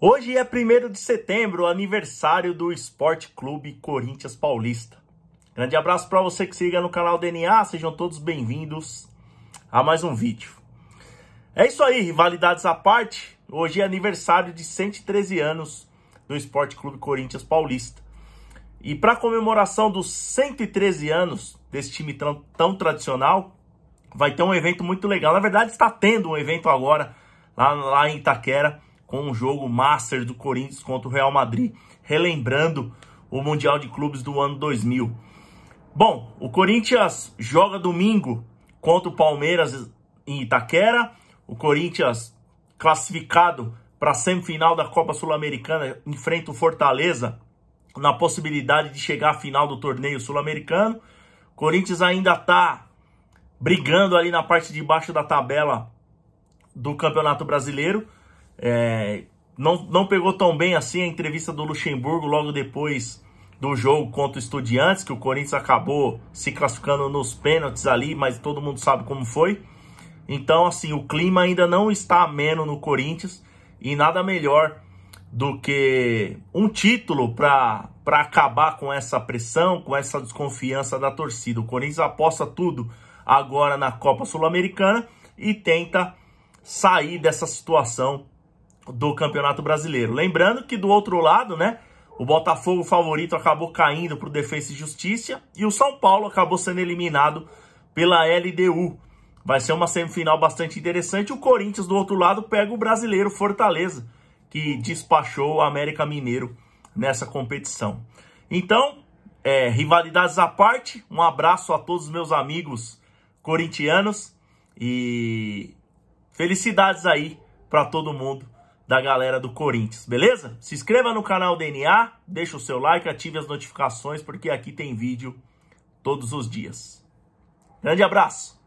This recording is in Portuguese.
Hoje é 1 de setembro, aniversário do Esporte Clube Corinthians Paulista. Grande abraço para você que siga no canal DNA, sejam todos bem-vindos a mais um vídeo. É isso aí, rivalidades à parte, hoje é aniversário de 113 anos do Esporte Clube Corinthians Paulista. E para comemoração dos 113 anos desse time tão, tão tradicional, vai ter um evento muito legal. Na verdade, está tendo um evento agora lá, lá em Itaquera com o jogo master do Corinthians contra o Real Madrid, relembrando o Mundial de Clubes do ano 2000. Bom, o Corinthians joga domingo contra o Palmeiras em Itaquera. O Corinthians classificado para a semifinal da Copa Sul-Americana enfrenta o Fortaleza na possibilidade de chegar à final do torneio sul-americano. Corinthians ainda está brigando ali na parte de baixo da tabela do Campeonato Brasileiro. É, não, não pegou tão bem assim a entrevista do Luxemburgo logo depois do jogo contra o Estudiantes, que o Corinthians acabou se classificando nos pênaltis ali, mas todo mundo sabe como foi. Então, assim, o clima ainda não está ameno no Corinthians e nada melhor do que um título para acabar com essa pressão, com essa desconfiança da torcida. O Corinthians aposta tudo agora na Copa Sul-Americana e tenta sair dessa situação do Campeonato Brasileiro. Lembrando que do outro lado, né, o Botafogo favorito acabou caindo para o Defesa e Justiça e o São Paulo acabou sendo eliminado pela LDU. Vai ser uma semifinal bastante interessante. O Corinthians, do outro lado, pega o brasileiro Fortaleza, que despachou o América Mineiro nessa competição. Então, é, rivalidades à parte, um abraço a todos os meus amigos corintianos e felicidades aí para todo mundo da galera do Corinthians, beleza? Se inscreva no canal DNA, deixa o seu like, ative as notificações, porque aqui tem vídeo todos os dias. Grande abraço!